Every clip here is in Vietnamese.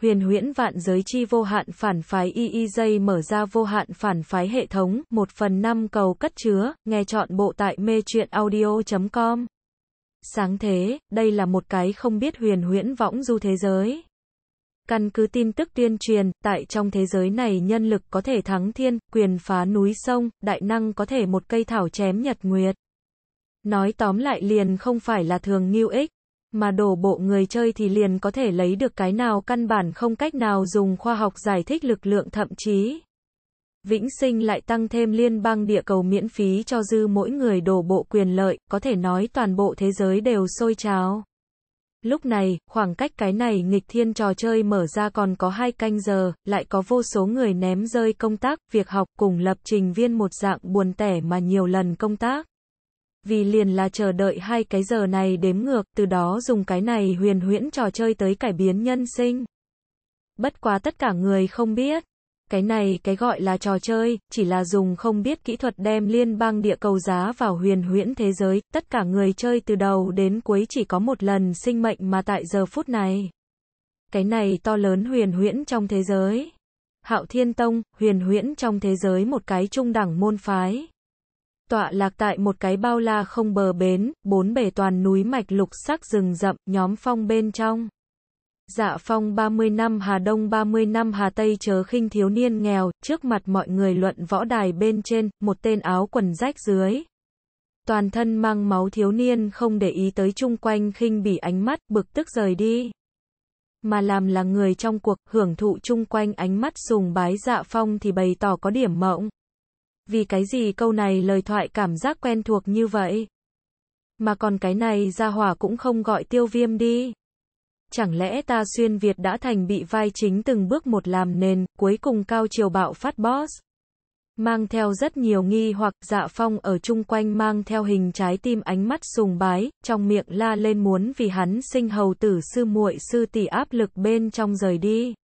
huyền huyễn vạn giới chi vô hạn phản phái EEJ mở ra vô hạn phản phái hệ thống, 1 phần 5 cầu cất chứa, nghe chọn bộ tại mê truyện audio.com. Sáng thế, đây là một cái không biết huyền huyễn võng du thế giới. Căn cứ tin tức tuyên truyền, tại trong thế giới này nhân lực có thể thắng thiên, quyền phá núi sông, đại năng có thể một cây thảo chém nhật nguyệt. Nói tóm lại liền không phải là thường New ích mà đổ bộ người chơi thì liền có thể lấy được cái nào căn bản không cách nào dùng khoa học giải thích lực lượng thậm chí. Vĩnh sinh lại tăng thêm liên bang địa cầu miễn phí cho dư mỗi người đổ bộ quyền lợi, có thể nói toàn bộ thế giới đều sôi trào. Lúc này, khoảng cách cái này nghịch thiên trò chơi mở ra còn có hai canh giờ, lại có vô số người ném rơi công tác, việc học cùng lập trình viên một dạng buồn tẻ mà nhiều lần công tác vì liền là chờ đợi hai cái giờ này đếm ngược, từ đó dùng cái này huyền huyễn trò chơi tới cải biến nhân sinh. Bất quá tất cả người không biết. Cái này cái gọi là trò chơi, chỉ là dùng không biết kỹ thuật đem liên bang địa cầu giá vào huyền huyễn thế giới, tất cả người chơi từ đầu đến cuối chỉ có một lần sinh mệnh mà tại giờ phút này. Cái này to lớn huyền huyễn trong thế giới. Hạo Thiên Tông, huyền huyễn trong thế giới một cái trung đẳng môn phái tọa lạc tại một cái bao la không bờ bến, bốn bể toàn núi mạch lục sắc rừng rậm, nhóm phong bên trong. Dạ phong 30 năm Hà Đông 30 năm Hà Tây chớ khinh thiếu niên nghèo, trước mặt mọi người luận võ đài bên trên, một tên áo quần rách dưới. Toàn thân mang máu thiếu niên không để ý tới chung quanh khinh bỉ ánh mắt, bực tức rời đi. Mà làm là người trong cuộc, hưởng thụ chung quanh ánh mắt sùng bái dạ phong thì bày tỏ có điểm mộng vì cái gì câu này lời thoại cảm giác quen thuộc như vậy? Mà còn cái này ra hỏa cũng không gọi tiêu viêm đi. Chẳng lẽ ta xuyên Việt đã thành bị vai chính từng bước một làm nền, cuối cùng cao chiều bạo phát boss? Mang theo rất nhiều nghi hoặc dạ phong ở chung quanh mang theo hình trái tim ánh mắt sùng bái, trong miệng la lên muốn vì hắn sinh hầu tử sư muội sư tỷ áp lực bên trong rời đi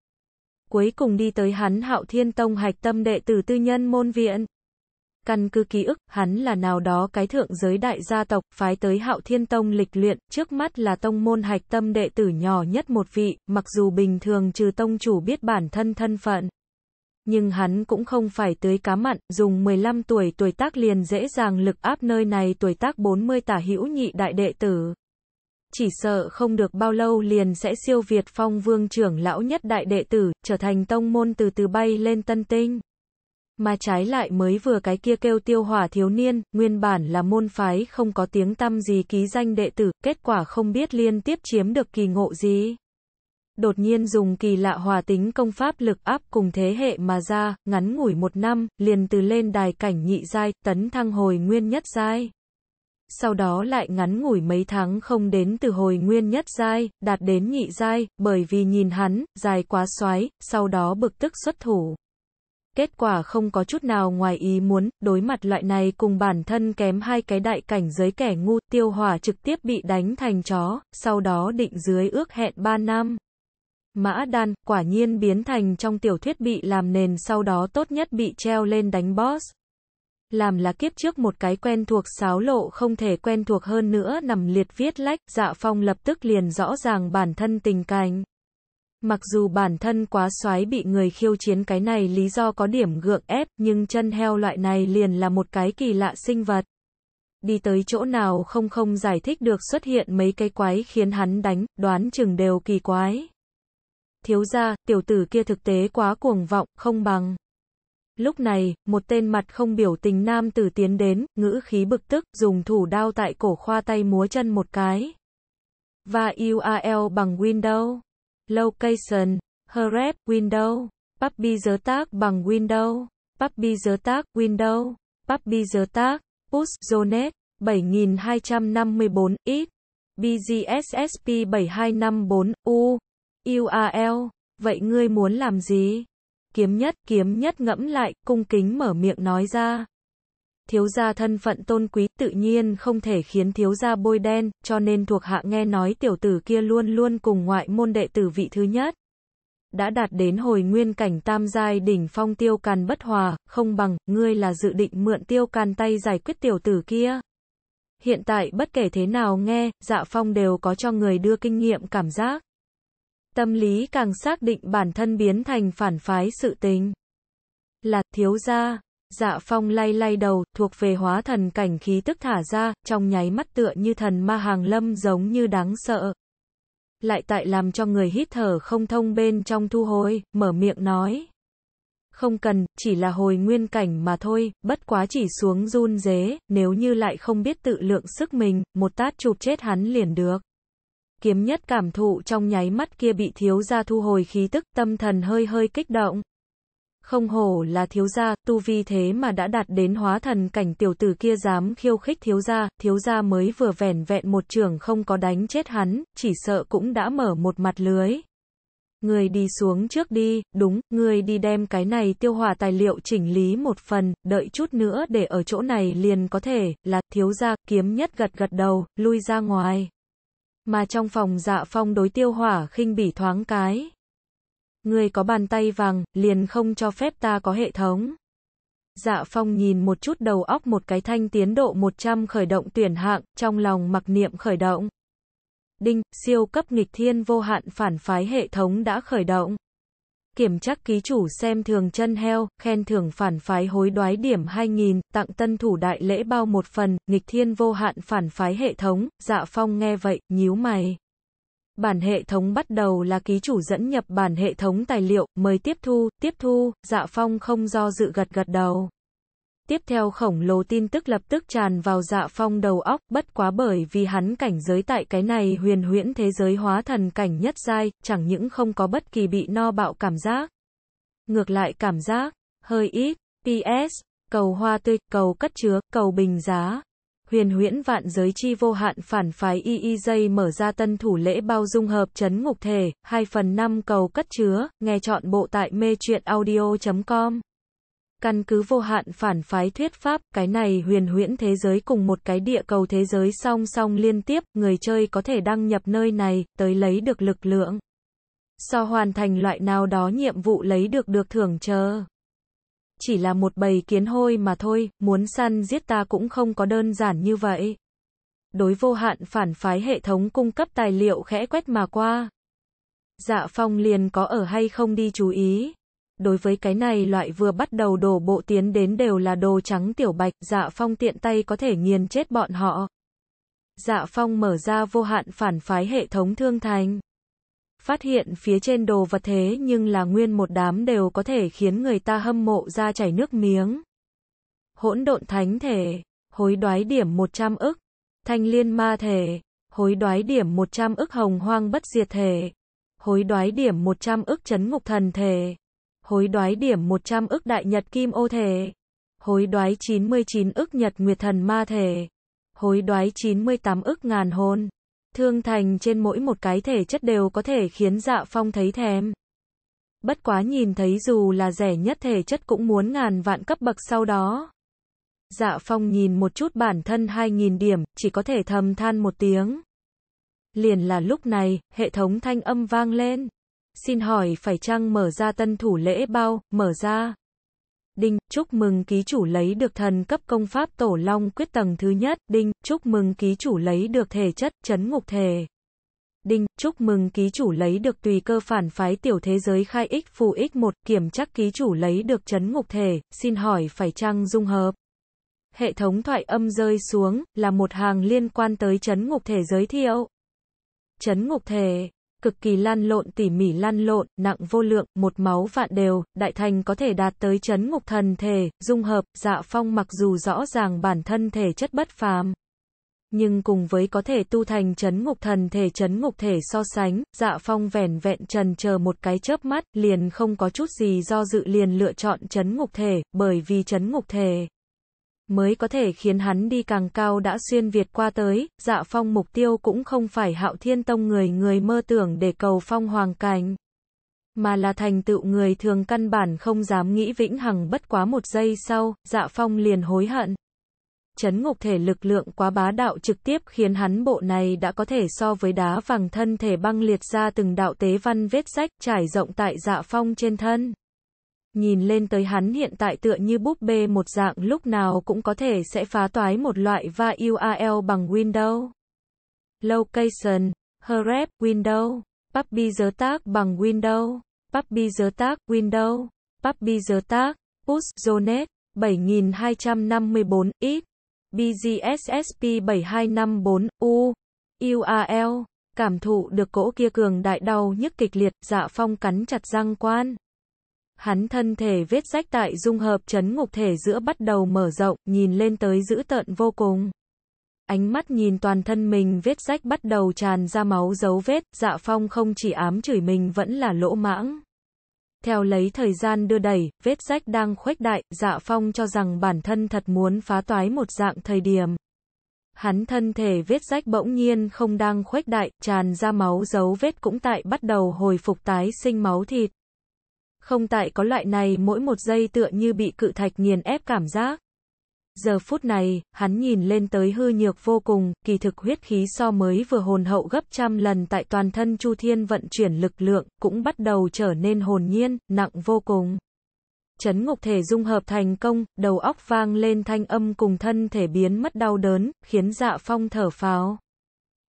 cuối cùng đi tới hắn hạo thiên tông hạch tâm đệ tử tư nhân môn viện. Căn cứ ký ức, hắn là nào đó cái thượng giới đại gia tộc, phái tới hạo thiên tông lịch luyện, trước mắt là tông môn hạch tâm đệ tử nhỏ nhất một vị, mặc dù bình thường trừ tông chủ biết bản thân thân phận. Nhưng hắn cũng không phải tưới cá mặn, dùng 15 tuổi tuổi tác liền dễ dàng lực áp nơi này tuổi tác 40 tả hữu nhị đại đệ tử chỉ sợ không được bao lâu liền sẽ siêu việt phong vương trưởng lão nhất đại đệ tử, trở thành tông môn từ từ bay lên tân tinh. Mà trái lại mới vừa cái kia kêu tiêu hỏa thiếu niên, nguyên bản là môn phái không có tiếng tăm gì ký danh đệ tử, kết quả không biết liên tiếp chiếm được kỳ ngộ gì. Đột nhiên dùng kỳ lạ hòa tính công pháp lực áp cùng thế hệ mà ra, ngắn ngủi một năm, liền từ lên đài cảnh nhị giai, tấn thăng hồi nguyên nhất giai sau đó lại ngắn ngủi mấy tháng không đến từ hồi nguyên nhất giai, đạt đến nhị giai, bởi vì nhìn hắn, dài quá xoái, sau đó bực tức xuất thủ. Kết quả không có chút nào ngoài ý muốn, đối mặt loại này cùng bản thân kém hai cái đại cảnh giới kẻ ngu, tiêu hỏa trực tiếp bị đánh thành chó, sau đó định dưới ước hẹn ba năm. Mã đan, quả nhiên biến thành trong tiểu thuyết bị làm nền sau đó tốt nhất bị treo lên đánh boss. Làm là kiếp trước một cái quen thuộc sáo lộ không thể quen thuộc hơn nữa nằm liệt viết lách, dạ phong lập tức liền rõ ràng bản thân tình cảnh. Mặc dù bản thân quá xoái bị người khiêu chiến cái này lý do có điểm gượng ép, nhưng chân heo loại này liền là một cái kỳ lạ sinh vật. Đi tới chỗ nào không không giải thích được xuất hiện mấy cái quái khiến hắn đánh, đoán chừng đều kỳ quái. Thiếu ra, tiểu tử kia thực tế quá cuồng vọng, không bằng. Lúc này, một tên mặt không biểu tình nam tử tiến đến, ngữ khí bực tức, dùng thủ đao tại cổ khoa tay múa chân một cái. Và URL bằng Windows. Location, Hred, Window, Puppy giới tác bằng Window, Puppy giới tác Window, Puppy giới tác, Push, Zonet, 7254, X, BGSSP 7254, U, URL, vậy ngươi muốn làm gì? Kiếm nhất, kiếm nhất ngẫm lại, cung kính mở miệng nói ra thiếu gia thân phận tôn quý tự nhiên không thể khiến thiếu gia bôi đen, cho nên thuộc hạ nghe nói tiểu tử kia luôn luôn cùng ngoại môn đệ tử vị thứ nhất. Đã đạt đến hồi nguyên cảnh tam giai đỉnh phong tiêu càn bất hòa, không bằng, ngươi là dự định mượn tiêu càn tay giải quyết tiểu tử kia. Hiện tại bất kể thế nào nghe, dạ phong đều có cho người đưa kinh nghiệm cảm giác. Tâm lý càng xác định bản thân biến thành phản phái sự tình. Là thiếu gia, Dạ phong lay lay đầu, thuộc về hóa thần cảnh khí tức thả ra, trong nháy mắt tựa như thần ma hàng lâm giống như đáng sợ. Lại tại làm cho người hít thở không thông bên trong thu hồi, mở miệng nói. Không cần, chỉ là hồi nguyên cảnh mà thôi, bất quá chỉ xuống run dế, nếu như lại không biết tự lượng sức mình, một tát chụp chết hắn liền được. Kiếm nhất cảm thụ trong nháy mắt kia bị thiếu ra thu hồi khí tức, tâm thần hơi hơi kích động. Không hổ là thiếu gia, tu vi thế mà đã đạt đến hóa thần cảnh tiểu tử kia dám khiêu khích thiếu gia, thiếu gia mới vừa vẻn vẹn một trường không có đánh chết hắn, chỉ sợ cũng đã mở một mặt lưới. Người đi xuống trước đi, đúng, người đi đem cái này tiêu hòa tài liệu chỉnh lý một phần, đợi chút nữa để ở chỗ này liền có thể, là thiếu gia, kiếm nhất gật gật đầu, lui ra ngoài. Mà trong phòng dạ phong đối tiêu hỏa khinh bỉ thoáng cái người có bàn tay vàng, liền không cho phép ta có hệ thống. Dạ Phong nhìn một chút đầu óc một cái thanh tiến độ 100 khởi động tuyển hạng, trong lòng mặc niệm khởi động. Đinh, siêu cấp nghịch thiên vô hạn phản phái hệ thống đã khởi động. Kiểm chắc ký chủ xem thường chân heo, khen thưởng phản phái hối đoái điểm 2000, tặng tân thủ đại lễ bao một phần, nghịch thiên vô hạn phản phái hệ thống, dạ phong nghe vậy, nhíu mày. Bản hệ thống bắt đầu là ký chủ dẫn nhập bản hệ thống tài liệu, mời tiếp thu, tiếp thu, dạ phong không do dự gật gật đầu. Tiếp theo khổng lồ tin tức lập tức tràn vào dạ phong đầu óc, bất quá bởi vì hắn cảnh giới tại cái này huyền huyễn thế giới hóa thần cảnh nhất giai, chẳng những không có bất kỳ bị no bạo cảm giác. Ngược lại cảm giác, hơi ít, PS, cầu hoa tươi, cầu cất chứa, cầu bình giá huyền huyễn vạn giới chi vô hạn phản phái EEJ mở ra tân thủ lễ bao dung hợp chấn ngục thể, 2 phần 5 cầu cất chứa, nghe chọn bộ tại mê truyện audio.com. Căn cứ vô hạn phản phái thuyết pháp, cái này huyền huyễn thế giới cùng một cái địa cầu thế giới song song liên tiếp, người chơi có thể đăng nhập nơi này, tới lấy được lực lượng. Sau hoàn thành loại nào đó nhiệm vụ lấy được được thưởng chờ chỉ là một bầy kiến hôi mà thôi, muốn săn giết ta cũng không có đơn giản như vậy. Đối vô hạn phản phái hệ thống cung cấp tài liệu khẽ quét mà qua. Dạ phong liền có ở hay không đi chú ý. Đối với cái này loại vừa bắt đầu đổ bộ tiến đến đều là đồ trắng tiểu bạch, dạ phong tiện tay có thể nghiền chết bọn họ. Dạ phong mở ra vô hạn phản phái hệ thống thương thành. Phát hiện phía trên đồ vật thế nhưng là nguyên một đám đều có thể khiến người ta hâm mộ ra chảy nước miếng. Hỗn độn thánh thể, hối đoái điểm 100 ức. Thanh liên ma thể, hối đoái điểm 100 ức hồng hoang bất diệt thể. Hối đoái điểm 100 ức chấn ngục thần thể. Hối đoái điểm 100 ức đại nhật kim ô thể. Hối đoái 99 ức nhật nguyệt thần ma thể. Hối đoái 98 ức ngàn hôn thương thành trên mỗi một cái thể chất đều có thể khiến dạ phong thấy thèm. Bất quá nhìn thấy dù là rẻ nhất thể chất cũng muốn ngàn vạn cấp bậc sau đó. Dạ phong nhìn một chút bản thân 2.000 điểm, chỉ có thể thầm than một tiếng. Liền là lúc này, hệ thống thanh âm vang lên. Xin hỏi phải chăng mở ra tân thủ lễ bao, mở ra. Đinh, chúc mừng ký chủ lấy được thần cấp công pháp tổ long quyết tầng thứ nhất. Đinh, chúc mừng ký chủ lấy được thể chất, chấn ngục thể. Đinh, chúc mừng ký chủ lấy được tùy cơ phản phái tiểu thế giới khai x phù x1, kiểm chắc ký chủ lấy được chấn ngục thể, xin hỏi phải chăng dung hợp. Hệ thống thoại âm rơi xuống, là một hàng liên quan tới chấn ngục thể giới thiệu. Chấn ngục thể cực kỳ lan lộn tỉ mỉ lan lộn, nặng vô lượng, một máu vạn đều, đại thành có thể đạt tới chấn ngục thần thể, dung hợp, dạ phong mặc dù rõ ràng bản thân thể chất bất phàm. Nhưng cùng với có thể tu thành chấn ngục thần thể chấn ngục thể so sánh, dạ phong vẻn vẹn trần chờ một cái chớp mắt, liền không có chút gì do dự liền lựa chọn chấn ngục thể, bởi vì chấn ngục thể mới có thể khiến hắn đi càng cao đã xuyên Việt qua tới, dạ phong mục tiêu cũng không phải hạo thiên tông người người mơ tưởng để cầu phong hoàng cảnh, mà là thành tựu người thường căn bản không dám nghĩ vĩnh hằng bất quá một giây sau, dạ phong liền hối hận. Chấn ngục thể lực lượng quá bá đạo trực tiếp khiến hắn bộ này đã có thể so với đá vàng thân thể băng liệt ra từng đạo tế văn vết sách trải rộng tại dạ phong trên thân nhìn lên tới hắn hiện tại tựa như búp bê một dạng lúc nào cũng có thể sẽ phá toái một loại va URL bằng Windows. Location, Href, Windows, Puppy giới tác bằng Windows, Puppy giới tác, Windows, Puppy giới tác, Push, Zonet, 7254, X, BGSSP 7254, U, URL, cảm thụ được cỗ kia cường đại đau nhức kịch liệt, dạ phong cắn chặt răng quan. Hắn thân thể vết rách tại dung hợp chấn ngục thể giữa bắt đầu mở rộng, nhìn lên tới dữ tợn vô cùng. Ánh mắt nhìn toàn thân mình vết rách bắt đầu tràn ra máu dấu vết, dạ phong không chỉ ám chửi mình vẫn là lỗ mãng. Theo lấy thời gian đưa đẩy, vết rách đang khuếch đại, dạ phong cho rằng bản thân thật muốn phá toái một dạng thời điểm. Hắn thân thể vết rách bỗng nhiên không đang khuếch đại, tràn ra máu dấu vết cũng tại bắt đầu hồi phục tái sinh máu thịt. Không tại có loại này mỗi một giây tựa như bị cự thạch nghiền ép cảm giác. Giờ phút này, hắn nhìn lên tới hư nhược vô cùng, kỳ thực huyết khí so mới vừa hồn hậu gấp trăm lần tại toàn thân Chu Thiên vận chuyển lực lượng, cũng bắt đầu trở nên hồn nhiên, nặng vô cùng. Chấn ngục thể dung hợp thành công, đầu óc vang lên thanh âm cùng thân thể biến mất đau đớn, khiến dạ phong thở phào.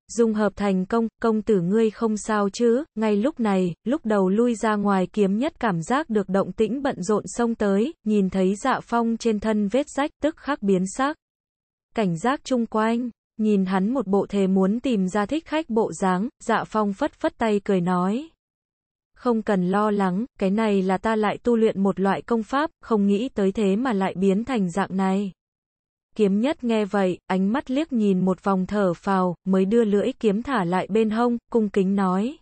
Dung hợp thành công, công tử ngươi không sao chứ, ngay lúc này, lúc đầu lui ra ngoài kiếm nhất cảm giác được động tĩnh bận rộn xông tới, nhìn thấy dạ phong trên thân vết rách tức khắc biến sắc. Cảnh giác chung quanh, nhìn hắn một bộ thề muốn tìm ra thích khách bộ dáng, dạ phong phất phất tay cười nói. Không cần lo lắng, cái này là ta lại tu luyện một loại công pháp, không nghĩ tới thế mà lại biến thành dạng này. Kiếm nhất nghe vậy, ánh mắt liếc nhìn một vòng thở phào, mới đưa lưỡi kiếm thả lại bên hông, cung kính nói.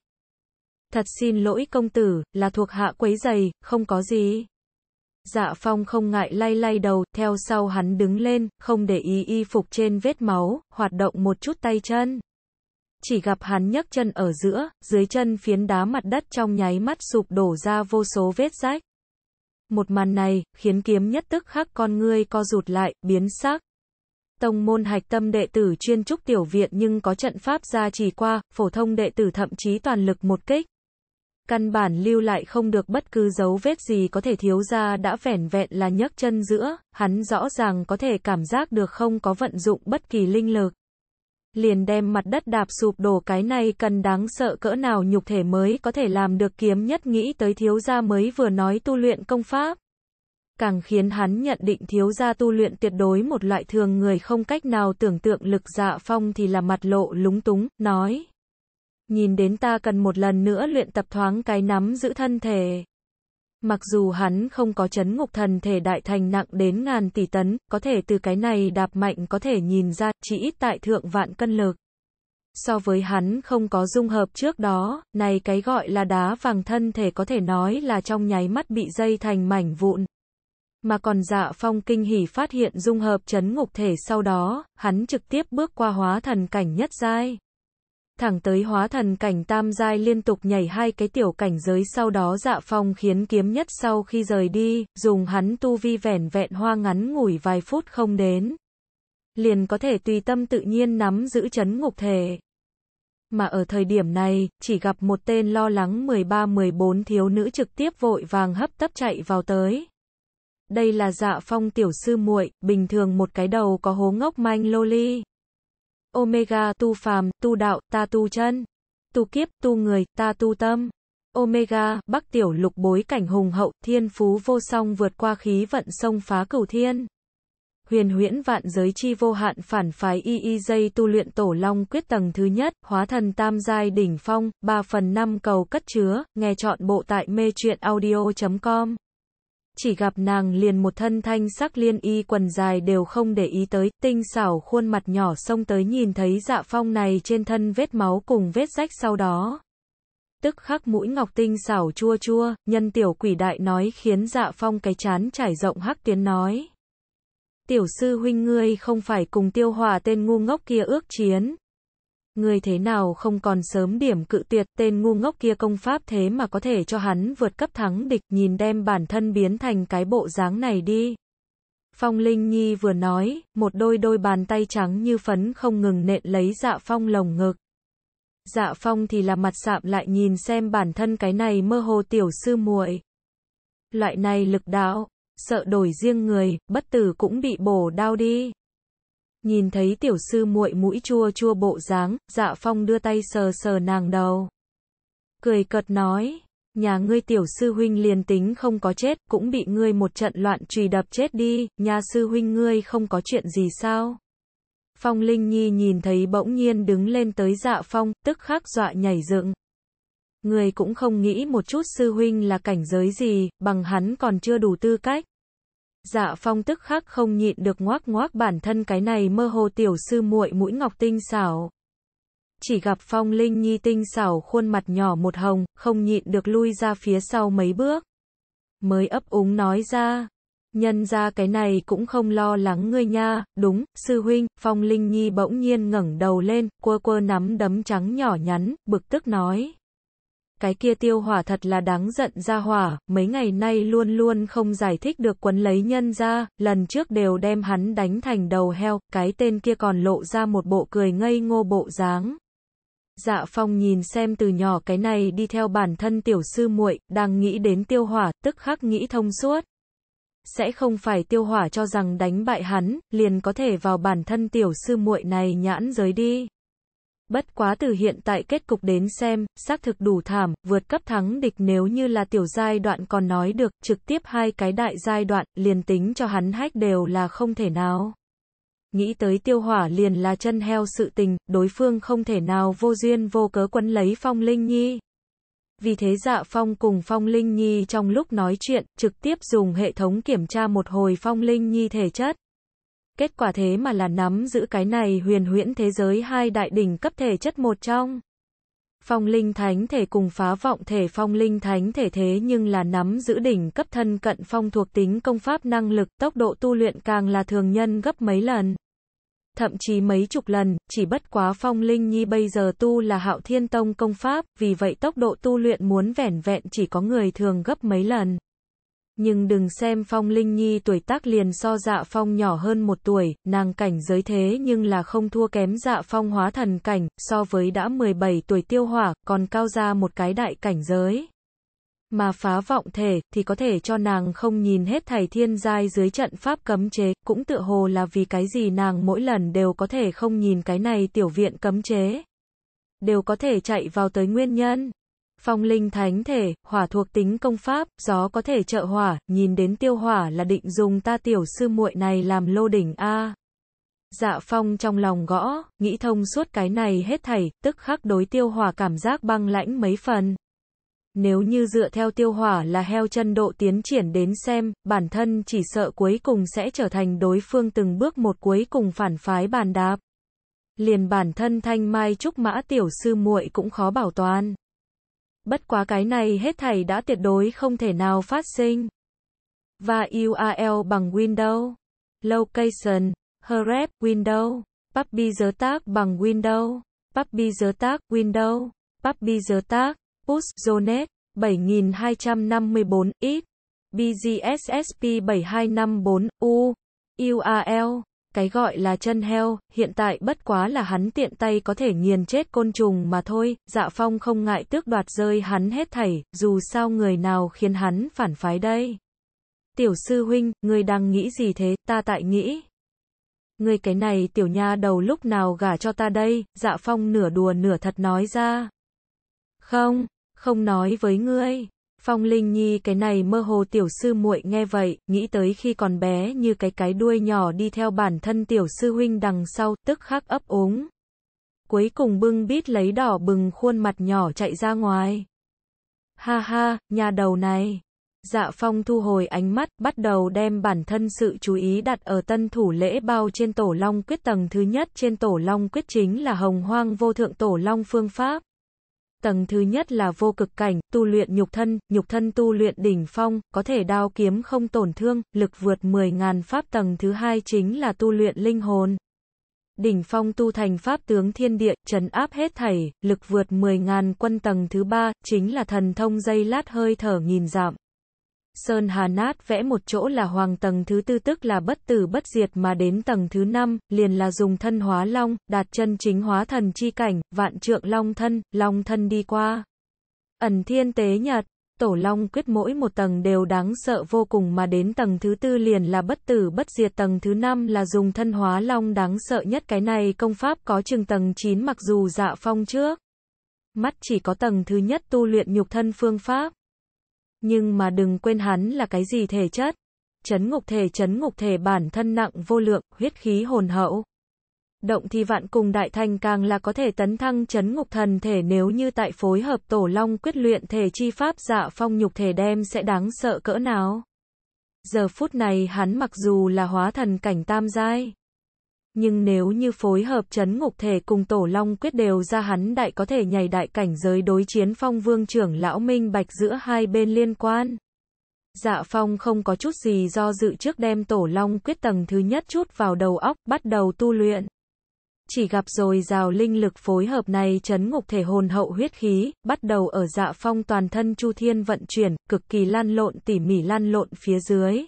Thật xin lỗi công tử, là thuộc hạ quấy giày, không có gì. Dạ Phong không ngại lay lay đầu, theo sau hắn đứng lên, không để ý y phục trên vết máu, hoạt động một chút tay chân. Chỉ gặp hắn nhấc chân ở giữa, dưới chân phiến đá mặt đất trong nháy mắt sụp đổ ra vô số vết rách. Một màn này, khiến kiếm nhất tức khắc con ngươi co rụt lại, biến sắc. Tông môn hạch tâm đệ tử chuyên trúc tiểu viện nhưng có trận pháp ra chỉ qua, phổ thông đệ tử thậm chí toàn lực một kích. Căn bản lưu lại không được bất cứ dấu vết gì có thể thiếu ra đã vẻn vẹn là nhấc chân giữa, hắn rõ ràng có thể cảm giác được không có vận dụng bất kỳ linh lực liền đem mặt đất đạp sụp đổ cái này cần đáng sợ cỡ nào nhục thể mới có thể làm được kiếm nhất nghĩ tới thiếu gia mới vừa nói tu luyện công pháp. Càng khiến hắn nhận định thiếu gia tu luyện tuyệt đối một loại thường người không cách nào tưởng tượng lực dạ phong thì là mặt lộ lúng túng, nói. Nhìn đến ta cần một lần nữa luyện tập thoáng cái nắm giữ thân thể. Mặc dù hắn không có chấn ngục thần thể đại thành nặng đến ngàn tỷ tấn, có thể từ cái này đạp mạnh có thể nhìn ra, chỉ ít tại thượng vạn cân lực. So với hắn không có dung hợp trước đó, này cái gọi là đá vàng thân thể có thể nói là trong nháy mắt bị dây thành mảnh vụn. Mà còn dạ phong kinh hỉ phát hiện dung hợp chấn ngục thể sau đó, hắn trực tiếp bước qua hóa thần cảnh nhất giai thẳng tới hóa thần cảnh tam giai liên tục nhảy hai cái tiểu cảnh giới sau đó dạ phong khiến kiếm nhất sau khi rời đi, dùng hắn tu vi vẻn vẹn hoa ngắn ngủi vài phút không đến. Liền có thể tùy tâm tự nhiên nắm giữ chấn ngục thể. Mà ở thời điểm này, chỉ gặp một tên lo lắng 13-14 thiếu nữ trực tiếp vội vàng hấp tấp chạy vào tới. Đây là dạ phong tiểu sư muội bình thường một cái đầu có hố ngốc manh lô ly Omega tu phàm, tu đạo, ta tu chân. Tu kiếp, tu người, ta tu tâm. Omega, Bắc tiểu lục bối cảnh hùng hậu, thiên phú vô song vượt qua khí vận sông phá cửu thiên. Huyền huyễn vạn giới chi vô hạn phản phái y y dây tu luyện tổ long quyết tầng thứ nhất, hóa thần tam giai đỉnh phong, 3 phần 5 cầu cất chứa, nghe chọn bộ tại mê truyện audio.com chỉ gặp nàng liền một thân thanh sắc liên y quần dài đều không để ý tới, tinh xảo khuôn mặt nhỏ xông tới nhìn thấy dạ phong này trên thân vết máu cùng vết rách sau đó. Tức khắc mũi ngọc tinh xảo chua chua, nhân tiểu quỷ đại nói khiến dạ phong cái chán trải rộng hắc tiến nói. Tiểu sư huynh ngươi không phải cùng tiêu hòa tên ngu ngốc kia ước chiến, Người thế nào không còn sớm điểm cự tuyệt, tên ngu ngốc kia công pháp thế mà có thể cho hắn vượt cấp thắng địch, nhìn đem bản thân biến thành cái bộ dáng này đi. Phong Linh Nhi vừa nói, một đôi đôi bàn tay trắng như phấn không ngừng nện lấy dạ phong lồng ngực. Dạ phong thì là mặt sạm lại nhìn xem bản thân cái này mơ hồ tiểu sư muội. Loại này lực đạo, sợ đổi riêng người, bất tử cũng bị bổ đau đi. Nhìn thấy tiểu sư muội mũi chua chua bộ dáng, dạ phong đưa tay sờ sờ nàng đầu. Cười cợt nói, nhà ngươi tiểu sư huynh liền tính không có chết, cũng bị ngươi một trận loạn trùy đập chết đi, nhà sư huynh ngươi không có chuyện gì sao? Phong Linh Nhi nhìn thấy bỗng nhiên đứng lên tới dạ phong, tức khắc dọa nhảy dựng. Người cũng không nghĩ một chút sư huynh là cảnh giới gì, bằng hắn còn chưa đủ tư cách. Dạ phong tức khắc không nhịn được ngoác ngoác bản thân cái này mơ hồ tiểu sư muội mũi ngọc tinh xảo. Chỉ gặp phong linh nhi tinh xảo khuôn mặt nhỏ một hồng, không nhịn được lui ra phía sau mấy bước. Mới ấp úng nói ra. Nhân ra cái này cũng không lo lắng ngươi nha, đúng, sư huynh, phong linh nhi bỗng nhiên ngẩng đầu lên, quơ quơ nắm đấm trắng nhỏ nhắn, bực tức nói cái kia tiêu hỏa thật là đáng giận ra hỏa, mấy ngày nay luôn luôn không giải thích được quấn lấy nhân ra, lần trước đều đem hắn đánh thành đầu heo, cái tên kia còn lộ ra một bộ cười ngây ngô bộ dáng. Dạ Phong nhìn xem từ nhỏ cái này đi theo bản thân tiểu sư muội, đang nghĩ đến tiêu hỏa, tức khắc nghĩ thông suốt. Sẽ không phải tiêu hỏa cho rằng đánh bại hắn, liền có thể vào bản thân tiểu sư muội này nhãn giới đi. Bất quá từ hiện tại kết cục đến xem, xác thực đủ thảm, vượt cấp thắng địch nếu như là tiểu giai đoạn còn nói được, trực tiếp hai cái đại giai đoạn, liền tính cho hắn hách đều là không thể nào. Nghĩ tới tiêu hỏa liền là chân heo sự tình, đối phương không thể nào vô duyên vô cớ quấn lấy phong linh nhi. Vì thế dạ phong cùng phong linh nhi trong lúc nói chuyện, trực tiếp dùng hệ thống kiểm tra một hồi phong linh nhi thể chất. Kết quả thế mà là nắm giữ cái này huyền huyễn thế giới hai đại đỉnh cấp thể chất một trong. Phong linh thánh thể cùng phá vọng thể phong linh thánh thể thế nhưng là nắm giữ đỉnh cấp thân cận phong thuộc tính công pháp năng lực, tốc độ tu luyện càng là thường nhân gấp mấy lần. Thậm chí mấy chục lần, chỉ bất quá phong linh nhi bây giờ tu là hạo thiên tông công pháp, vì vậy tốc độ tu luyện muốn vẻn vẹn chỉ có người thường gấp mấy lần. Nhưng đừng xem Phong Linh Nhi tuổi tác liền so dạ Phong nhỏ hơn một tuổi, nàng cảnh giới thế nhưng là không thua kém dạ Phong hóa thần cảnh, so với đã 17 tuổi tiêu hỏa, còn cao ra một cái đại cảnh giới. Mà phá vọng thể, thì có thể cho nàng không nhìn hết thầy thiên giai dưới trận pháp cấm chế, cũng tự hồ là vì cái gì nàng mỗi lần đều có thể không nhìn cái này tiểu viện cấm chế. Đều có thể chạy vào tới nguyên nhân. Phong linh thánh thể, hỏa thuộc tính công pháp, gió có thể trợ hỏa, nhìn đến tiêu hỏa là định dùng ta tiểu sư muội này làm lô đỉnh A. Dạ phong trong lòng gõ, nghĩ thông suốt cái này hết thảy, tức khắc đối tiêu hỏa cảm giác băng lãnh mấy phần. Nếu như dựa theo tiêu hỏa là heo chân độ tiến triển đến xem, bản thân chỉ sợ cuối cùng sẽ trở thành đối phương từng bước một cuối cùng phản phái bàn đạp. Liền bản thân thanh mai trúc mã tiểu sư muội cũng khó bảo toàn. Bất quá cái này hết thảy đã tuyệt đối không thể nào phát sinh. Và URL bằng Windows, Location, Href, Windows, Puppy giới tác bằng Windows, Puppy giới tác Windows, Puppy giới tác, Push Zonet, 7254, X, BGSSP 7254, U, URL. Cái gọi là chân heo, hiện tại bất quá là hắn tiện tay có thể nghiền chết côn trùng mà thôi, dạ phong không ngại tước đoạt rơi hắn hết thảy, dù sao người nào khiến hắn phản phái đây. Tiểu sư huynh, người đang nghĩ gì thế, ta tại nghĩ. Người cái này tiểu nha đầu lúc nào gả cho ta đây, dạ phong nửa đùa nửa thật nói ra. Không, không nói với ngươi. Phong Linh Nhi cái này mơ hồ tiểu sư muội nghe vậy, nghĩ tới khi còn bé như cái cái đuôi nhỏ đi theo bản thân tiểu sư huynh đằng sau, tức khắc ấp úng. Cuối cùng bưng bít lấy đỏ bừng khuôn mặt nhỏ chạy ra ngoài. Ha ha, nhà đầu này. Dạ Phong thu hồi ánh mắt, bắt đầu đem bản thân sự chú ý đặt ở tân thủ lễ bao trên tổ long quyết tầng thứ nhất trên tổ long quyết chính là hồng hoang vô thượng tổ long phương pháp. Tầng thứ nhất là vô cực cảnh, tu luyện nhục thân, nhục thân tu luyện đỉnh phong, có thể đao kiếm không tổn thương, lực vượt 10.000 pháp. Tầng thứ hai chính là tu luyện linh hồn. Đỉnh phong tu thành pháp tướng thiên địa, trấn áp hết thảy, lực vượt 10.000 quân tầng thứ ba, chính là thần thông dây lát hơi thở nghìn dặm. Sơn Hà Nát vẽ một chỗ là hoàng tầng thứ tư tức là bất tử bất diệt mà đến tầng thứ năm, liền là dùng thân hóa long, đạt chân chính hóa thần chi cảnh, vạn trượng long thân, long thân đi qua. Ẩn thiên tế nhật, tổ long quyết mỗi một tầng đều đáng sợ vô cùng mà đến tầng thứ tư liền là bất tử bất diệt tầng thứ năm là dùng thân hóa long đáng sợ nhất cái này công pháp có chừng tầng 9 mặc dù dạ phong trước. Mắt chỉ có tầng thứ nhất tu luyện nhục thân phương pháp. Nhưng mà đừng quên hắn là cái gì thể chất. Chấn ngục thể chấn ngục thể bản thân nặng vô lượng, huyết khí hồn hậu. Động thì vạn cùng đại thành càng là có thể tấn thăng chấn ngục thần thể nếu như tại phối hợp tổ long quyết luyện thể chi pháp dạ phong nhục thể đem sẽ đáng sợ cỡ nào. Giờ phút này hắn mặc dù là hóa thần cảnh tam giai, nhưng nếu như phối hợp chấn ngục thể cùng tổ long quyết đều ra hắn đại có thể nhảy đại cảnh giới đối chiến phong vương trưởng lão minh bạch giữa hai bên liên quan. Dạ phong không có chút gì do dự trước đem tổ long quyết tầng thứ nhất chút vào đầu óc, bắt đầu tu luyện. Chỉ gặp rồi rào linh lực phối hợp này chấn ngục thể hồn hậu huyết khí, bắt đầu ở dạ phong toàn thân chu thiên vận chuyển, cực kỳ lan lộn tỉ mỉ lan lộn phía dưới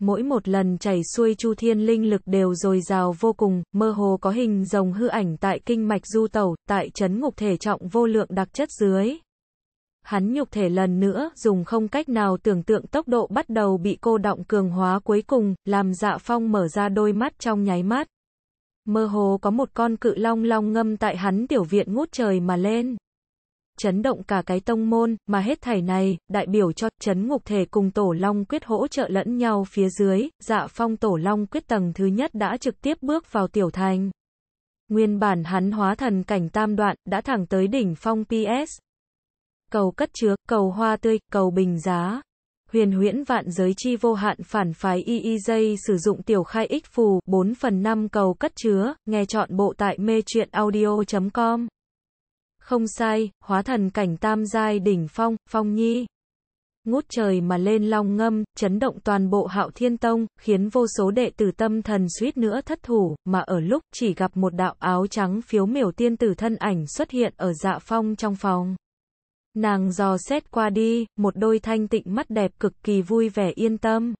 mỗi một lần chảy xuôi chu thiên linh lực đều dồi dào vô cùng, mơ hồ có hình rồng hư ảnh tại kinh mạch du tẩu, tại chấn ngục thể trọng vô lượng đặc chất dưới. Hắn nhục thể lần nữa, dùng không cách nào tưởng tượng tốc độ bắt đầu bị cô động cường hóa cuối cùng, làm dạ phong mở ra đôi mắt trong nháy mắt. Mơ hồ có một con cự long long ngâm tại hắn tiểu viện ngút trời mà lên chấn động cả cái tông môn, mà hết thảy này, đại biểu cho chấn ngục thể cùng tổ long quyết hỗ trợ lẫn nhau phía dưới, dạ phong tổ long quyết tầng thứ nhất đã trực tiếp bước vào tiểu thành. Nguyên bản hắn hóa thần cảnh tam đoạn, đã thẳng tới đỉnh phong PS. Cầu cất chứa, cầu hoa tươi, cầu bình giá. Huyền huyễn vạn giới chi vô hạn phản phái EEJ sử dụng tiểu khai ích phù 4 phần 5 cầu cất chứa, nghe chọn bộ tại mê truyện audio.com. Không sai, hóa thần cảnh tam giai đỉnh phong, phong nhi. Ngút trời mà lên long ngâm, chấn động toàn bộ hạo thiên tông, khiến vô số đệ tử tâm thần suýt nữa thất thủ, mà ở lúc chỉ gặp một đạo áo trắng phiếu miểu tiên tử thân ảnh xuất hiện ở dạ phong trong phòng. Nàng dò xét qua đi, một đôi thanh tịnh mắt đẹp cực kỳ vui vẻ yên tâm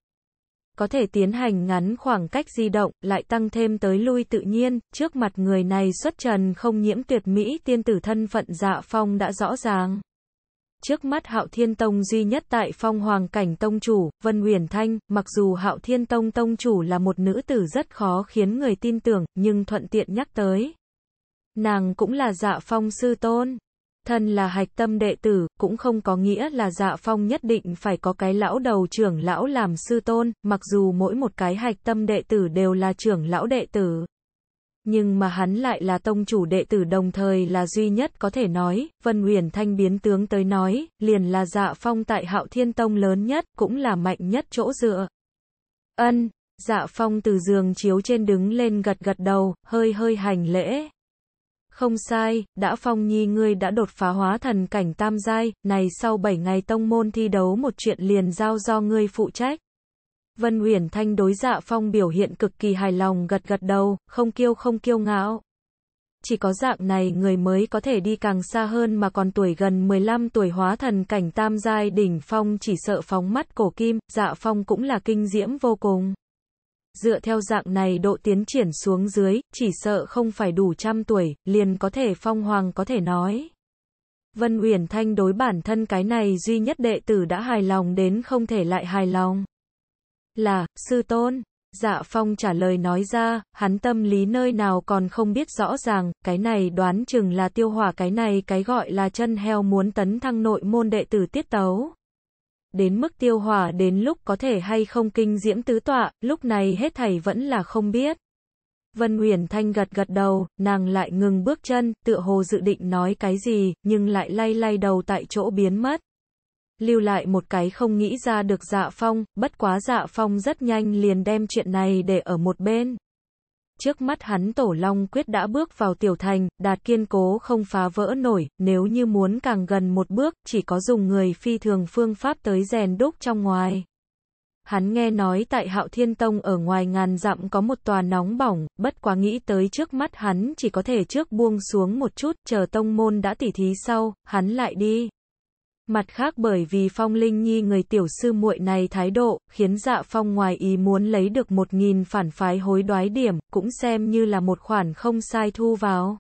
có thể tiến hành ngắn khoảng cách di động, lại tăng thêm tới lui tự nhiên, trước mặt người này xuất trần không nhiễm tuyệt mỹ tiên tử thân phận dạ phong đã rõ ràng. Trước mắt Hạo Thiên Tông duy nhất tại phong hoàng cảnh tông chủ, Vân Huyền Thanh, mặc dù Hạo Thiên Tông tông chủ là một nữ tử rất khó khiến người tin tưởng, nhưng thuận tiện nhắc tới. Nàng cũng là dạ phong sư tôn thân là hạch tâm đệ tử, cũng không có nghĩa là dạ phong nhất định phải có cái lão đầu trưởng lão làm sư tôn, mặc dù mỗi một cái hạch tâm đệ tử đều là trưởng lão đệ tử. Nhưng mà hắn lại là tông chủ đệ tử đồng thời là duy nhất có thể nói, Vân Huyền Thanh biến tướng tới nói, liền là dạ phong tại hạo thiên tông lớn nhất, cũng là mạnh nhất chỗ dựa. Ân, dạ phong từ giường chiếu trên đứng lên gật gật đầu, hơi hơi hành lễ, không sai, đã phong nhi ngươi đã đột phá hóa thần cảnh tam giai, này sau 7 ngày tông môn thi đấu một chuyện liền giao do ngươi phụ trách. Vân Uyển Thanh đối dạ phong biểu hiện cực kỳ hài lòng gật gật đầu, không kiêu không kiêu ngạo. Chỉ có dạng này người mới có thể đi càng xa hơn mà còn tuổi gần 15 tuổi hóa thần cảnh tam giai đỉnh phong chỉ sợ phóng mắt cổ kim, dạ phong cũng là kinh diễm vô cùng. Dựa theo dạng này độ tiến triển xuống dưới, chỉ sợ không phải đủ trăm tuổi, liền có thể phong hoàng có thể nói. Vân Uyển Thanh đối bản thân cái này duy nhất đệ tử đã hài lòng đến không thể lại hài lòng. Là, sư tôn, dạ phong trả lời nói ra, hắn tâm lý nơi nào còn không biết rõ ràng, cái này đoán chừng là tiêu hỏa cái này cái gọi là chân heo muốn tấn thăng nội môn đệ tử tiết tấu đến mức tiêu hòa đến lúc có thể hay không kinh diễm tứ tọa, lúc này hết thảy vẫn là không biết. Vân Huyền Thanh gật gật đầu, nàng lại ngừng bước chân, tựa hồ dự định nói cái gì, nhưng lại lay lay đầu tại chỗ biến mất. Lưu lại một cái không nghĩ ra được dạ phong, bất quá dạ phong rất nhanh liền đem chuyện này để ở một bên. Trước mắt hắn Tổ Long Quyết đã bước vào tiểu thành, đạt kiên cố không phá vỡ nổi, nếu như muốn càng gần một bước, chỉ có dùng người phi thường phương pháp tới rèn đúc trong ngoài. Hắn nghe nói tại Hạo Thiên Tông ở ngoài ngàn dặm có một tòa nóng bỏng, bất quá nghĩ tới trước mắt hắn chỉ có thể trước buông xuống một chút, chờ tông môn đã tỉ thí sau, hắn lại đi. Mặt khác bởi vì Phong Linh Nhi người tiểu sư muội này thái độ, khiến dạ Phong ngoài ý muốn lấy được một nghìn phản phái hối đoái điểm, cũng xem như là một khoản không sai thu vào.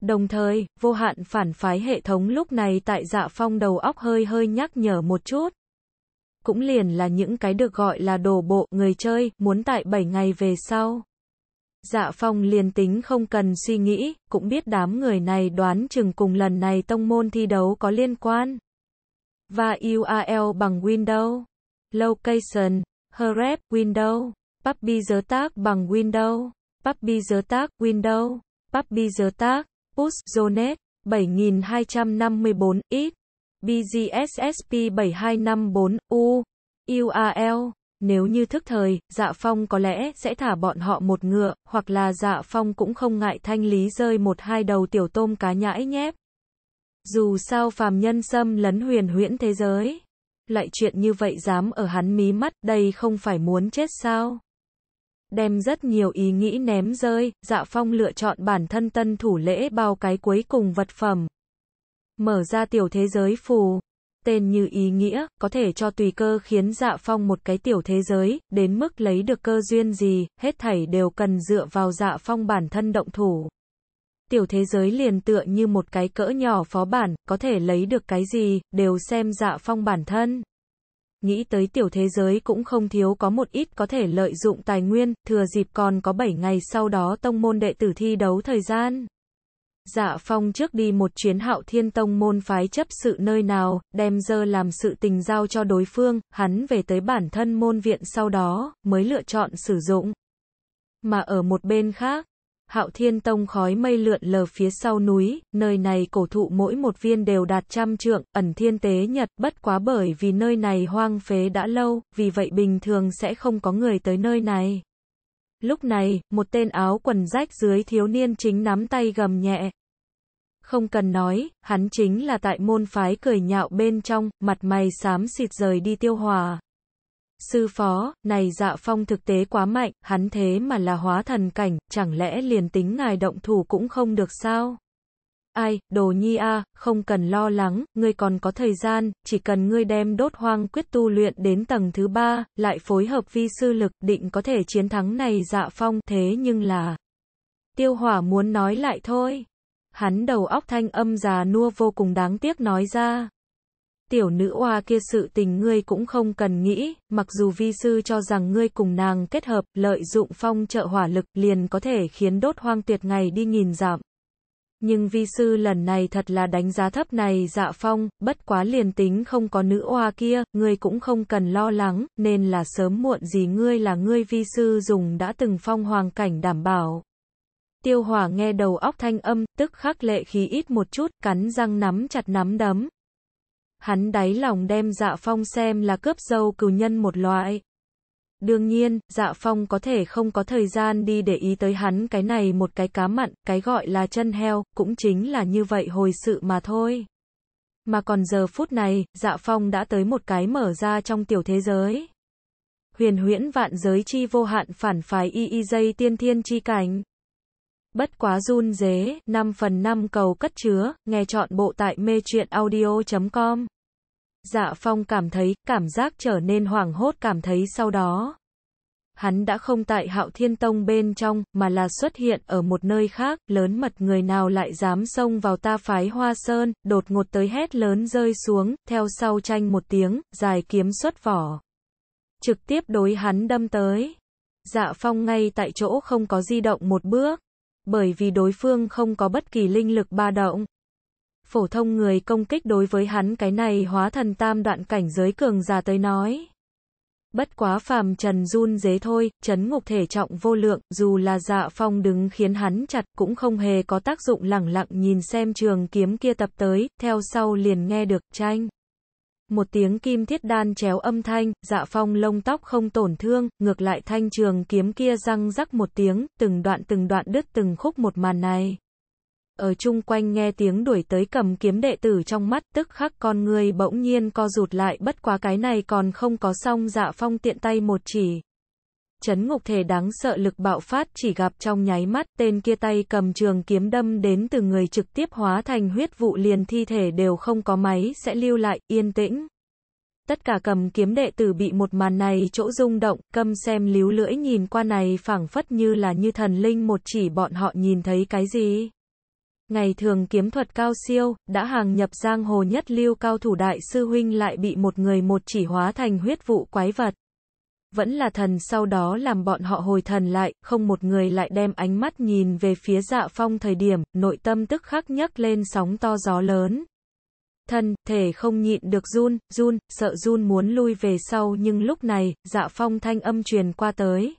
Đồng thời, vô hạn phản phái hệ thống lúc này tại dạ Phong đầu óc hơi hơi nhắc nhở một chút. Cũng liền là những cái được gọi là đồ bộ người chơi, muốn tại 7 ngày về sau. Dạ Phong liền tính không cần suy nghĩ, cũng biết đám người này đoán chừng cùng lần này tông môn thi đấu có liên quan và URL bằng Windows, Location, Href, Windows, Puppy giới tác bằng Windows, Puppy giới tác, Windows, Puppy giới tác, Push, Zonet, 7254, ít BGSSP 7254, U, URL. Nếu như thức thời, dạ phong có lẽ sẽ thả bọn họ một ngựa, hoặc là dạ phong cũng không ngại thanh lý rơi một hai đầu tiểu tôm cá nhãi nhép. Dù sao phàm nhân xâm lấn huyền huyễn thế giới. lại chuyện như vậy dám ở hắn mí mắt, đây không phải muốn chết sao? Đem rất nhiều ý nghĩ ném rơi, dạ phong lựa chọn bản thân tân thủ lễ bao cái cuối cùng vật phẩm. Mở ra tiểu thế giới phù. Tên như ý nghĩa, có thể cho tùy cơ khiến dạ phong một cái tiểu thế giới, đến mức lấy được cơ duyên gì, hết thảy đều cần dựa vào dạ phong bản thân động thủ tiểu thế giới liền tựa như một cái cỡ nhỏ phó bản, có thể lấy được cái gì, đều xem dạ phong bản thân. Nghĩ tới tiểu thế giới cũng không thiếu có một ít có thể lợi dụng tài nguyên, thừa dịp còn có 7 ngày sau đó tông môn đệ tử thi đấu thời gian. Dạ Phong trước đi một chuyến hạo thiên tông môn phái chấp sự nơi nào, đem dơ làm sự tình giao cho đối phương, hắn về tới bản thân môn viện sau đó, mới lựa chọn sử dụng. Mà ở một bên khác, Hạo Thiên Tông khói mây lượn lờ phía sau núi, nơi này cổ thụ mỗi một viên đều đạt trăm trượng, ẩn thiên tế nhật, bất quá bởi vì nơi này hoang phế đã lâu, vì vậy bình thường sẽ không có người tới nơi này. Lúc này, một tên áo quần rách dưới thiếu niên chính nắm tay gầm nhẹ. Không cần nói, hắn chính là tại môn phái cười nhạo bên trong, mặt mày xám xịt rời đi tiêu hòa. Sư phó, này dạ phong thực tế quá mạnh, hắn thế mà là hóa thần cảnh, chẳng lẽ liền tính ngài động thủ cũng không được sao? Ai, đồ nhi a, không cần lo lắng, ngươi còn có thời gian, chỉ cần ngươi đem đốt hoang quyết tu luyện đến tầng thứ ba, lại phối hợp vi sư lực, định có thể chiến thắng này dạ phong, thế nhưng là... Tiêu hỏa muốn nói lại thôi. Hắn đầu óc thanh âm già nua vô cùng đáng tiếc nói ra tiểu nữ oa kia sự tình ngươi cũng không cần nghĩ, mặc dù vi sư cho rằng ngươi cùng nàng kết hợp, lợi dụng phong trợ hỏa lực liền có thể khiến đốt hoang tuyệt ngày đi nghìn giảm. Nhưng vi sư lần này thật là đánh giá thấp này dạ phong, bất quá liền tính không có nữ oa kia, ngươi cũng không cần lo lắng, nên là sớm muộn gì ngươi là ngươi vi sư dùng đã từng phong hoàng cảnh đảm bảo. Tiêu hỏa nghe đầu óc thanh âm, tức khắc lệ khí ít một chút, cắn răng nắm chặt nắm đấm, Hắn đáy lòng đem dạ phong xem là cướp dâu cừu nhân một loại. Đương nhiên, dạ phong có thể không có thời gian đi để ý tới hắn cái này một cái cá mặn, cái gọi là chân heo, cũng chính là như vậy hồi sự mà thôi. Mà còn giờ phút này, dạ phong đã tới một cái mở ra trong tiểu thế giới. Huyền huyễn vạn giới chi vô hạn phản phái y y dây tiên thiên chi cảnh. Bất quá run dế, 5 phần 5 cầu cất chứa, nghe chọn bộ tại mê truyện audio.com. Dạ Phong cảm thấy, cảm giác trở nên hoảng hốt cảm thấy sau đó. Hắn đã không tại hạo thiên tông bên trong, mà là xuất hiện ở một nơi khác, lớn mật người nào lại dám xông vào ta phái hoa sơn, đột ngột tới hét lớn rơi xuống, theo sau tranh một tiếng, dài kiếm xuất vỏ. Trực tiếp đối hắn đâm tới. Dạ Phong ngay tại chỗ không có di động một bước bởi vì đối phương không có bất kỳ linh lực ba động. Phổ thông người công kích đối với hắn cái này hóa thần tam đoạn cảnh giới cường già tới nói. Bất quá phàm trần run dế thôi, chấn ngục thể trọng vô lượng, dù là dạ phong đứng khiến hắn chặt cũng không hề có tác dụng lẳng lặng nhìn xem trường kiếm kia tập tới, theo sau liền nghe được tranh. Một tiếng kim thiết đan chéo âm thanh, dạ phong lông tóc không tổn thương, ngược lại thanh trường kiếm kia răng rắc một tiếng, từng đoạn từng đoạn đứt từng khúc một màn này. Ở chung quanh nghe tiếng đuổi tới cầm kiếm đệ tử trong mắt, tức khắc con người bỗng nhiên co rụt lại bất quá cái này còn không có xong dạ phong tiện tay một chỉ, Chấn ngục thể đáng sợ lực bạo phát chỉ gặp trong nháy mắt, tên kia tay cầm trường kiếm đâm đến từ người trực tiếp hóa thành huyết vụ liền thi thể đều không có máy sẽ lưu lại, yên tĩnh. Tất cả cầm kiếm đệ tử bị một màn này chỗ rung động, câm xem líu lưỡi nhìn qua này phảng phất như là như thần linh một chỉ bọn họ nhìn thấy cái gì. Ngày thường kiếm thuật cao siêu, đã hàng nhập giang hồ nhất lưu cao thủ đại sư huynh lại bị một người một chỉ hóa thành huyết vụ quái vật vẫn là thần sau đó làm bọn họ hồi thần lại, không một người lại đem ánh mắt nhìn về phía dạ phong thời điểm, nội tâm tức khắc nhấc lên sóng to gió lớn. Thân, thể không nhịn được run, run, sợ run muốn lui về sau nhưng lúc này, dạ phong thanh âm truyền qua tới.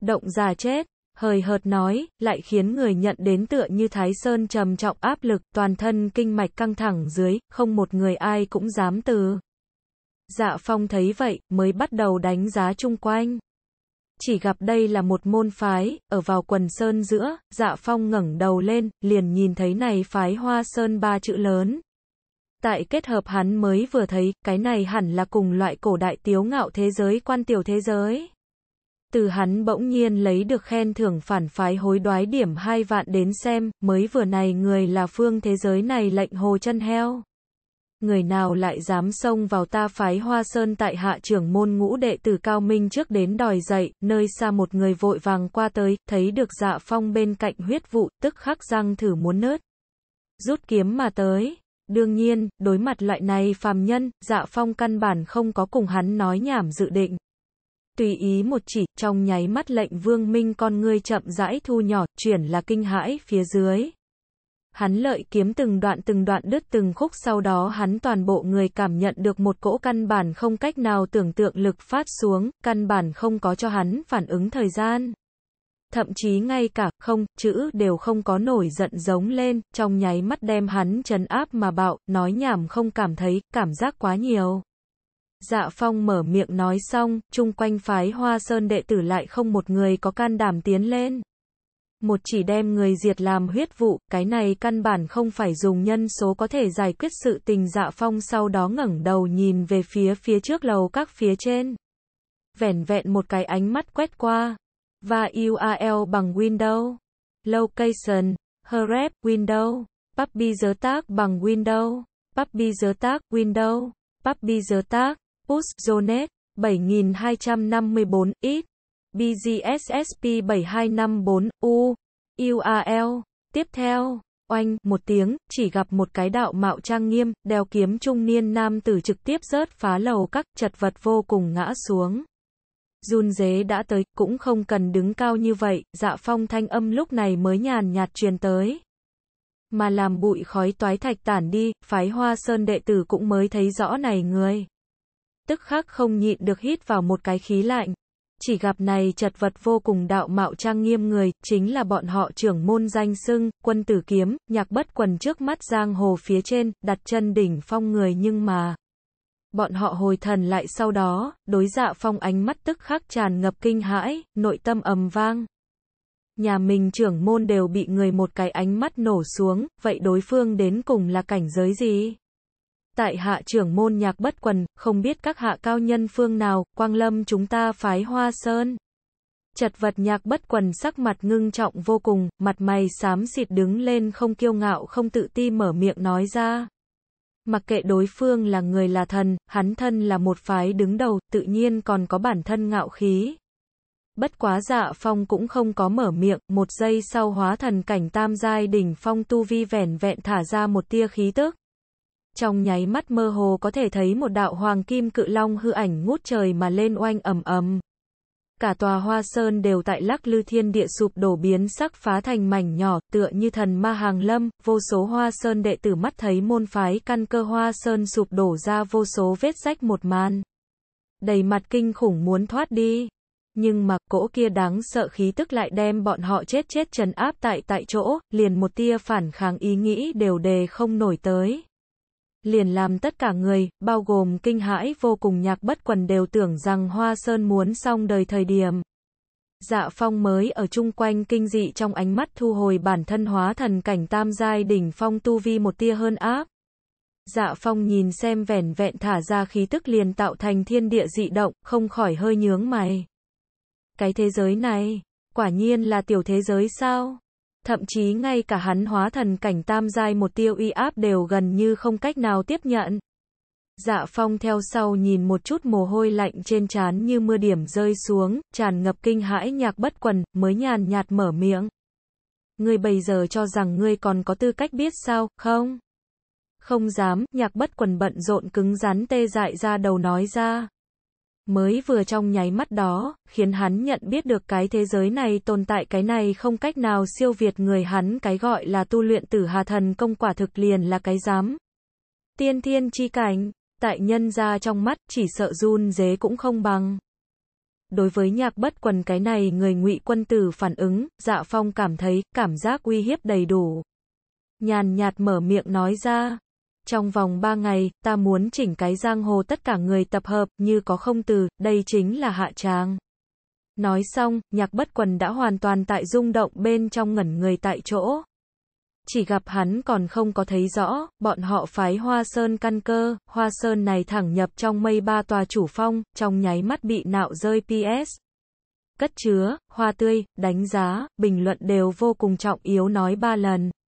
Động già chết, hời hợt nói, lại khiến người nhận đến tựa như thái sơn trầm trọng áp lực, toàn thân kinh mạch căng thẳng dưới, không một người ai cũng dám từ. Dạ Phong thấy vậy, mới bắt đầu đánh giá chung quanh. Chỉ gặp đây là một môn phái, ở vào quần sơn giữa, Dạ Phong ngẩng đầu lên, liền nhìn thấy này phái hoa sơn ba chữ lớn. Tại kết hợp hắn mới vừa thấy, cái này hẳn là cùng loại cổ đại tiếu ngạo thế giới quan tiểu thế giới. Từ hắn bỗng nhiên lấy được khen thưởng phản phái hối đoái điểm hai vạn đến xem, mới vừa này người là phương thế giới này lệnh hồ chân heo người nào lại dám xông vào ta phái hoa sơn tại hạ trưởng môn ngũ đệ tử cao minh trước đến đòi dậy, nơi xa một người vội vàng qua tới, thấy được dạ phong bên cạnh huyết vụ, tức khắc răng thử muốn nớt. Rút kiếm mà tới. Đương nhiên, đối mặt loại này phàm nhân, dạ phong căn bản không có cùng hắn nói nhảm dự định. Tùy ý một chỉ, trong nháy mắt lệnh vương minh con ngươi chậm rãi thu nhỏ, chuyển là kinh hãi phía dưới, Hắn lợi kiếm từng đoạn từng đoạn đứt từng khúc sau đó hắn toàn bộ người cảm nhận được một cỗ căn bản không cách nào tưởng tượng lực phát xuống, căn bản không có cho hắn phản ứng thời gian. Thậm chí ngay cả không, chữ đều không có nổi giận giống lên, trong nháy mắt đem hắn chấn áp mà bạo, nói nhảm không cảm thấy, cảm giác quá nhiều. Dạ Phong mở miệng nói xong, chung quanh phái hoa sơn đệ tử lại không một người có can đảm tiến lên một chỉ đem người diệt làm huyết vụ, cái này căn bản không phải dùng nhân số có thể giải quyết sự tình dạ phong sau đó ngẩng đầu nhìn về phía phía trước lầu các phía trên. Vẻn vẹn một cái ánh mắt quét qua, và URL bằng Windows, Location, Hrep, Windows, Puppy giới tác bằng Windows, Puppy giới tác, Windows, Puppy giới tác, Push, Zonet, 7254, ít. BGSSP 7254 U UAL. Tiếp theo, oanh một tiếng, chỉ gặp một cái đạo mạo trang nghiêm, đeo kiếm trung niên nam tử trực tiếp rớt phá lầu các chật vật vô cùng ngã xuống. run dế đã tới, cũng không cần đứng cao như vậy, dạ phong thanh âm lúc này mới nhàn nhạt truyền tới. Mà làm bụi khói toái thạch tản đi, phái hoa sơn đệ tử cũng mới thấy rõ này người. Tức khắc không nhịn được hít vào một cái khí lạnh chỉ gặp này chật vật vô cùng đạo mạo trang nghiêm người, chính là bọn họ trưởng môn danh sưng, quân tử kiếm, nhạc bất quần trước mắt giang hồ phía trên, đặt chân đỉnh phong người nhưng mà. Bọn họ hồi thần lại sau đó, đối dạ phong ánh mắt tức khắc tràn ngập kinh hãi, nội tâm ầm vang. Nhà mình trưởng môn đều bị người một cái ánh mắt nổ xuống, vậy đối phương đến cùng là cảnh giới gì? tại hạ trưởng môn nhạc bất quần, không biết các hạ cao nhân phương nào, quang lâm chúng ta phái hoa sơn. Chật vật nhạc bất quần sắc mặt ngưng trọng vô cùng, mặt mày xám xịt đứng lên không kiêu ngạo không tự ti mở miệng nói ra. Mặc kệ đối phương là người là thần, hắn thân là một phái đứng đầu, tự nhiên còn có bản thân ngạo khí. Bất quá dạ phong cũng không có mở miệng, một giây sau hóa thần cảnh tam giai đỉnh phong tu vi vẻn vẹn thả ra một tia khí tức trong nháy mắt mơ hồ có thể thấy một đạo hoàng kim cự long hư ảnh ngút trời mà lên oanh ầm ầm. Cả tòa hoa sơn đều tại lắc lư thiên địa sụp đổ biến sắc phá thành mảnh nhỏ, tựa như thần ma hàng lâm, vô số hoa sơn đệ tử mắt thấy môn phái căn cơ hoa sơn sụp đổ ra vô số vết rách một màn. Đầy mặt kinh khủng muốn thoát đi. Nhưng mà cỗ kia đáng sợ khí tức lại đem bọn họ chết chết trần áp tại tại chỗ, liền một tia phản kháng ý nghĩ đều đề không nổi tới liền làm tất cả người, bao gồm kinh hãi vô cùng nhạc bất quần đều tưởng rằng Hoa Sơn muốn xong đời thời điểm. Dạ Phong mới ở chung quanh kinh dị trong ánh mắt thu hồi bản thân hóa thần cảnh tam giai đỉnh phong tu vi một tia hơn áp. Dạ Phong nhìn xem vẻn vẹn thả ra khí tức liền tạo thành thiên địa dị động, không khỏi hơi nhướng mày. Cái thế giới này, quả nhiên là tiểu thế giới sao? thậm chí ngay cả hắn hóa thần cảnh tam giai một tiêu y áp đều gần như không cách nào tiếp nhận. Dạ Phong theo sau nhìn một chút mồ hôi lạnh trên trán như mưa điểm rơi xuống, tràn ngập kinh hãi nhạc bất quần, mới nhàn nhạt mở miệng. Ngươi bây giờ cho rằng ngươi còn có tư cách biết sao, không? Không dám, nhạc bất quần bận rộn cứng rắn tê dại ra đầu nói ra mới vừa trong nháy mắt đó, khiến hắn nhận biết được cái thế giới này tồn tại cái này không cách nào siêu việt người hắn cái gọi là tu luyện tử hà thần công quả thực liền là cái dám. Tiên thiên chi cảnh, tại nhân ra trong mắt chỉ sợ run dế cũng không bằng. Đối với nhạc bất quần cái này người ngụy quân tử phản ứng, dạ phong cảm thấy cảm giác uy hiếp đầy đủ. Nhàn nhạt mở miệng nói ra, trong vòng 3 ngày, ta muốn chỉnh cái giang hồ tất cả người tập hợp, như có không từ, đây chính là hạ tràng. Nói xong, nhạc bất quần đã hoàn toàn tại rung động bên trong ngẩn người tại chỗ. Chỉ gặp hắn còn không có thấy rõ, bọn họ phái hoa sơn căn cơ, hoa sơn này thẳng nhập trong mây ba tòa chủ phong, trong nháy mắt bị nạo rơi PS. Cất chứa, hoa tươi, đánh giá, bình luận đều vô cùng trọng yếu nói ba lần.